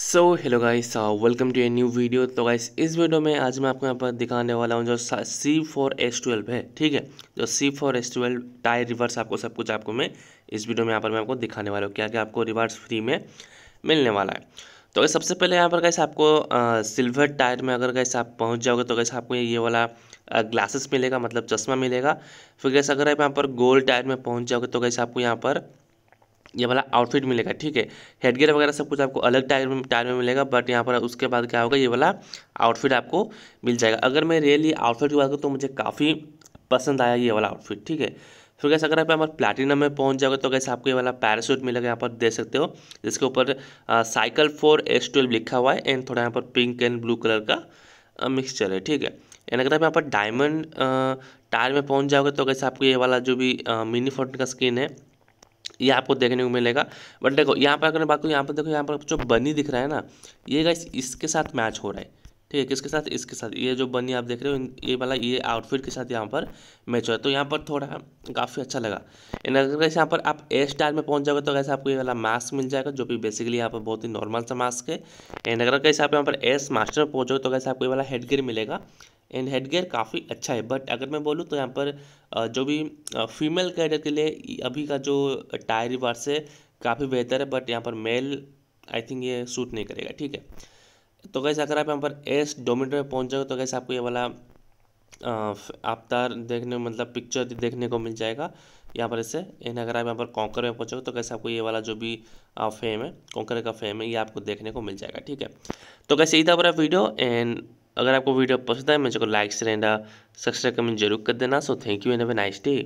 so hello guys welcome to a new video तो guys इस video में आज मैं आपको यहाँ पर दिखाने वाला हूँ जो सी फोर एस ट्वेल्व है ठीक है जो C four S twelve tyre reverse आपको सब कुछ आपको मैं इस वीडियो में यहाँ पर मैं आपको दिखाने वाला हूँ क्या क्या आपको रिवर्स फ्री में मिलने वाला है तो सबसे पहले यहाँ पर कैसे आपको सिल्वर uh, टायर में अगर कैसे आप पहुँच जाओगे तो कैसे आपको ये वाला ग्लासेस uh, मिलेगा मतलब चश्मा मिलेगा फिर कैसे अगर आप यहाँ पर गोल्ड टायर में पहुँच जाओगे तो कैसे आपको यहाँ पर ये वाला आउटफिट मिलेगा ठीक है हेडगेयर वगैरह सब कुछ आपको अलग टायर में टायर में मिलेगा बट यहाँ पर उसके बाद क्या होगा ये वाला आउटफिट आपको मिल जाएगा अगर मैं रियली आउटफिट की बात करूँ तो मुझे काफ़ी पसंद आया ये वाला आउटफिट ठीक है फिर तो कैसे अगर आप यहाँ पर प्लैटिनम में पहुँच जाओगे तो कैसे आपको ये वाला पैरासूट मिलेगा यहाँ पर देख सकते हो जिसके ऊपर साइकिल फोर एस ट्वेल्व लिखा हुआ है एंड थोड़ा यहाँ पर पिंक एंड ब्लू कलर का मिक्सचर है ठीक है एंड अगर आप यहाँ पर डायमंड टायर में पहुँच जाओगे तो कैसे आपको ये वाला जो भी मिनी फोर्टन का स्किन है ये आपको देखने को मिलेगा बट देखो यहाँ पर अगर बात करूँ यहाँ पर देखो यहाँ पर जो बनी दिख रहा है ना ये गाइस इसके साथ मैच हो रहा है ठीक है किसके साथ इसके साथ ये जो बनी आप देख रहे हो ये वाला ये आउटफिट के साथ यहाँ पर मैच रहा है तो यहाँ पर थोड़ा काफ़ी अच्छा लगा इन अगर कैसे यहाँ पर आप ए स्टाइल में पहुँच जाओगे तो कैसे आपको ये वाला मास्क मिल जाएगा जो कि बेसिकली यहाँ पर बहुत ही नॉर्मल सा मास्क है एंड अगर कैसे आप यहाँ पर एस मास्टर में पहुँचोगे तो कैसे आपको ये वाला हेडगियर मिलेगा एंड हेड गेयर काफ़ी अच्छा है बट अगर मैं बोलूँ तो यहाँ पर जो भी फीमेल कैडर के लिए अभी का जो टायर रिवार्स है काफ़ी बेहतर है बट यहाँ पर मेल आई थिंक ये सूट नहीं करेगा ठीक है तो कैसे अगर आप यहाँ पर एस डोमिनेटर में पहुँच जाओगे तो कैसे आपको ये वाला आपतार देखने मतलब पिक्चर देखने को मिल जाएगा यहाँ पर इसे इन अगर आप यहाँ पर कॉन्कर में पहुँचोगे तो कैसे आपको ये वाला जो भी फेम है कॉन्कर का फेम है ये आपको देखने को मिल जाएगा ठीक है तो कैसे इधर बड़ा वीडियो एंड अगर आपको वीडियो पसंद आए मुझे को लाइक से रहना सब्सक्राइब कमेंट जरूर कर देना so thank you and have nice day